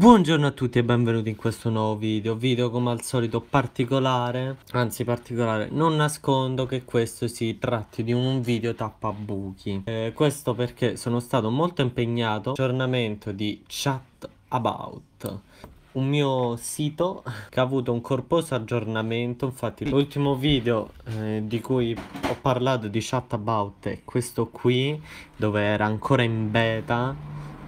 Buongiorno a tutti e benvenuti in questo nuovo video, video come al solito particolare, anzi particolare, non nascondo che questo si tratti di un video tappa buchi, eh, questo perché sono stato molto impegnato, aggiornamento di chat about, un mio sito che ha avuto un corposo aggiornamento infatti l'ultimo video eh, di cui ho parlato di chat about è questo qui dove era ancora in beta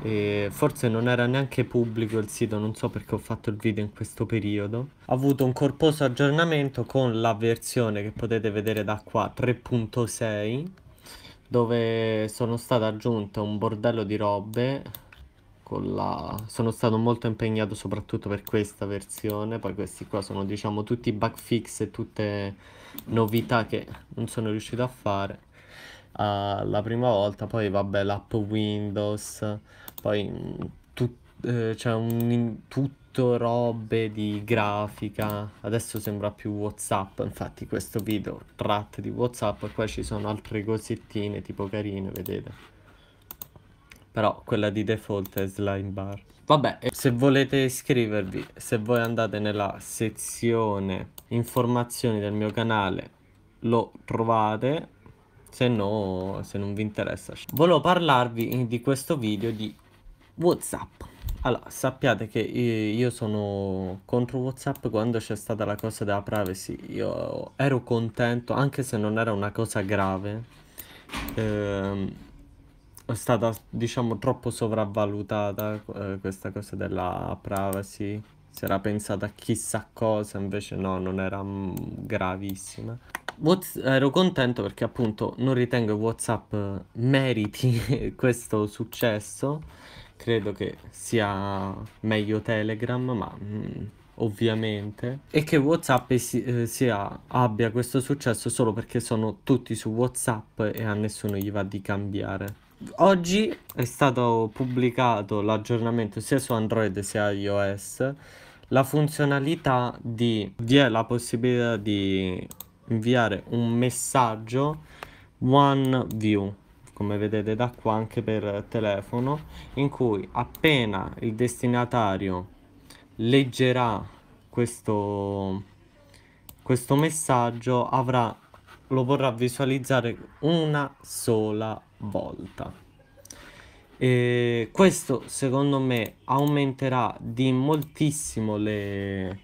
e forse non era neanche pubblico il sito, non so perché ho fatto il video in questo periodo. Ha avuto un corposo aggiornamento con la versione che potete vedere da qua 3.6 dove sono state aggiunte un bordello di robe la... sono stato molto impegnato soprattutto per questa versione poi questi qua sono diciamo tutti bug fix e tutte novità che non sono riuscito a fare uh, la prima volta, poi vabbè l'app Windows, poi mm, tu, eh, c'è un, tutto robe di grafica, adesso sembra più Whatsapp, infatti questo video tratta di Whatsapp, e qua ci sono altre cosettine tipo carine, vedete. Però quella di default è slime bar. Vabbè, se volete iscrivervi, se voi andate nella sezione informazioni del mio canale, lo trovate se no, se non vi interessa. Volevo parlarvi eh, di questo video di Whatsapp. Allora, sappiate che eh, io sono contro Whatsapp quando c'è stata la cosa della privacy. Io ero contento, anche se non era una cosa grave. Ehm, è stata, diciamo, troppo sovravvalutata eh, questa cosa della privacy. Si era pensata a chissà cosa, invece no, non era mm, gravissima. What's, ero contento perché appunto non ritengo che Whatsapp meriti questo successo, credo che sia meglio Telegram, ma mh, mm, ovviamente, e che Whatsapp si, eh, sia, abbia questo successo solo perché sono tutti su Whatsapp e a nessuno gli va di cambiare. Oggi è stato pubblicato l'aggiornamento sia su Android sia iOS la funzionalità di, vi è la possibilità di inviare un messaggio one view come vedete da qua anche per telefono in cui appena il destinatario leggerà questo, questo messaggio avrà, lo vorrà visualizzare una sola volta e questo secondo me aumenterà di moltissimo le,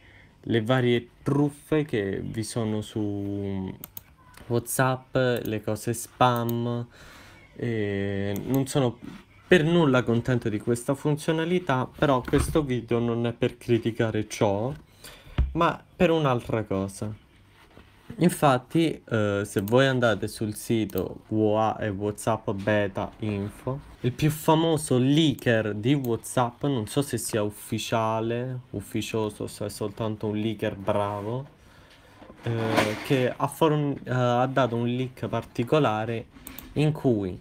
le varie truffe che vi sono su mm, Whatsapp, le cose spam. E non sono per nulla contento di questa funzionalità, però questo video non è per criticare ciò, ma per un'altra cosa. Infatti, eh, se voi andate sul sito WA e WhatsApp Beta Info, il più famoso leaker di WhatsApp, non so se sia ufficiale, ufficioso, se è soltanto un leaker bravo, eh, che ha, eh, ha dato un leak particolare in cui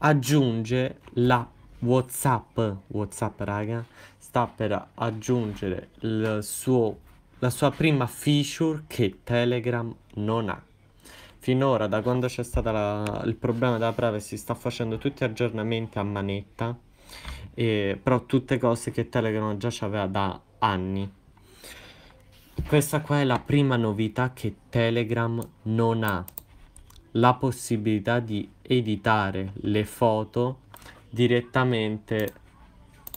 aggiunge l'app WhatsApp, WhatsApp raga, sta per aggiungere il suo la sua prima feature che Telegram non ha. Finora, da quando c'è stato il problema della privacy, sta facendo tutti aggiornamenti a manetta, eh, però tutte cose che Telegram già aveva da anni. Questa qua è la prima novità che Telegram non ha, la possibilità di editare le foto direttamente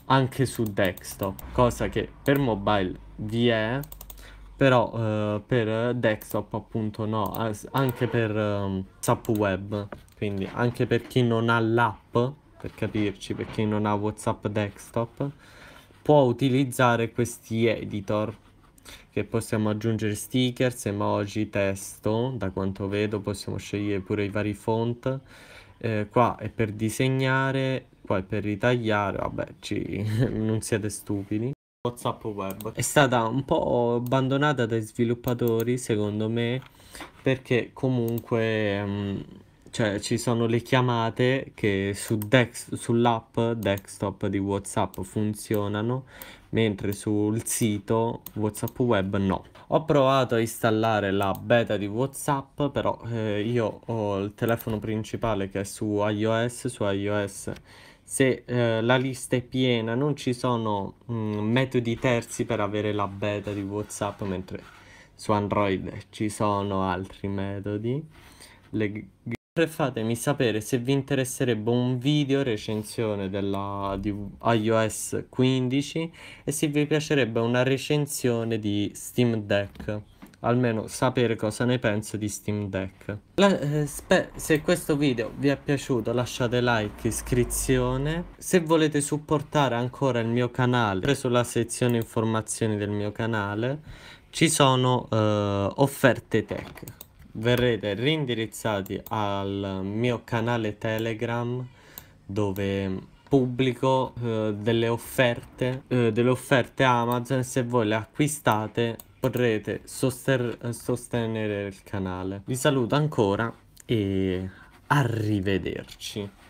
anche su desktop, cosa che per mobile vi è, però eh, per desktop appunto no, anche per um, web, quindi anche per chi non ha l'app, per capirci, per chi non ha WhatsApp desktop, può utilizzare questi editor che possiamo aggiungere stickers, emoji, testo, da quanto vedo possiamo scegliere pure i vari font, eh, qua è per disegnare, qua è per ritagliare, vabbè ci... non siete stupidi. WhatsApp web. È stata un po' abbandonata dai sviluppatori, secondo me, perché comunque mh, mm, cioè, ci sono le chiamate che su dex- sull'app desktop di WhatsApp funzionano, mentre sul sito WhatsApp web no. Ho provato a installare la beta di WhatsApp, però eh, io ho il telefono principale che è su iOS, su iOS se eh, la lista è piena non ci sono mh, mm, metodi terzi per avere la beta di Whatsapp, mentre su Android ci sono altri metodi. Le... Fatemi sapere se vi interesserebbe un video recensione della, di iOS 15 e se vi piacerebbe una recensione di Steam Deck almeno sapere cosa ne penso di Steam Deck. La, eh, se questo video vi è piaciuto lasciate like, iscrizione. Se volete supportare ancora il mio canale, sulla sezione informazioni del mio canale, ci sono eh, offerte tech. Verrete rindirizzati al mio canale Telegram dove pubblico eh, delle offerte eh, delle offerte Amazon se voi le acquistate vorrete sostenere il canale. Vi saluto ancora e arrivederci.